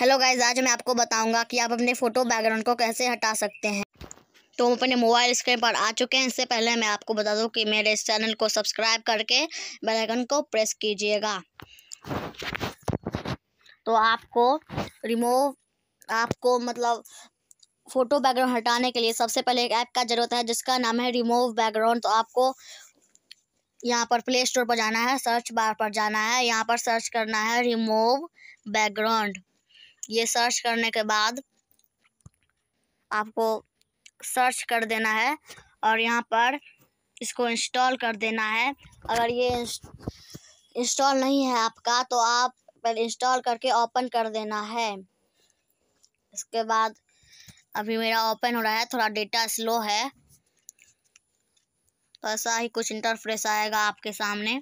hello guys आज मैं आपको बताऊंगा कि आप अपने फ़ोटो बैकग्राउंड को कैसे हटा सकते हैं तो अपने मोबाइल स्क्रीन पर आ चुके हैं इससे पहले मैं आपको बता दूं कि मेरे इस चैनल को सब्सक्राइब करके बेल आइकन को प्रेस कीजिएगा तो आपको रिमूव आपको मतलब फ़ोटो बैकग्राउंड हटाने के लिए सबसे पहले एक ऐप का ज़रूरत है जिसका नाम है रिमूव बैकग्राउंड तो आपको यहाँ पर प्ले स्टोर पर जाना है सर्च बार पर जाना है यहाँ पर सर्च करना है रिमूव बैकग्राउंड ये सर्च करने के बाद आपको सर्च कर देना है और यहाँ पर इसको इंस्टॉल कर देना है अगर ये इंस्टॉल नहीं है आपका तो आप पहले इंस्टॉल करके ओपन कर देना है इसके बाद अभी मेरा ओपन हो रहा है थोड़ा डेटा स्लो है तो ऐसा ही कुछ इंटरफ्रेस आएगा आपके सामने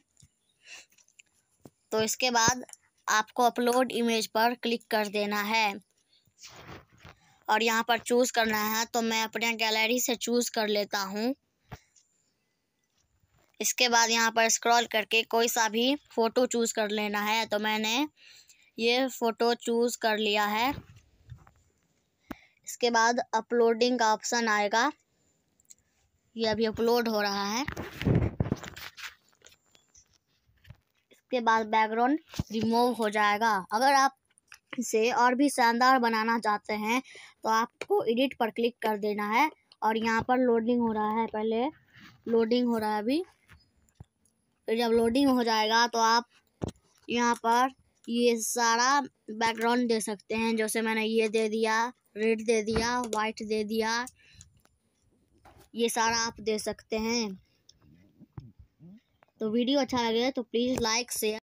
तो इसके बाद आपको अपलोड इमेज पर क्लिक कर देना है और यहाँ पर चूज़ करना है तो मैं अपने गैलरी से चूज़ कर लेता हूँ इसके बाद यहाँ पर स्क्रॉल करके कोई सा भी फ़ोटो चूज़ कर लेना है तो मैंने ये फ़ोटो चूज़ कर लिया है इसके बाद अपलोडिंग का ऑप्शन आएगा ये अभी अपलोड हो रहा है इसके बाद बैकग्राउंड रिमूव हो जाएगा अगर आप इसे और भी शानदार बनाना चाहते हैं तो आपको एडिट पर क्लिक कर देना है और यहाँ पर लोडिंग हो रहा है पहले लोडिंग हो रहा है अभी फिर जब लोडिंग हो जाएगा तो आप यहाँ पर ये सारा बैकग्राउंड दे सकते हैं जैसे मैंने ये दे दिया रेड दे दिया वाइट दे दिया ये सारा आप दे सकते हैं तो वीडियो अच्छा लगे तो प्लीज़ लाइक शेयर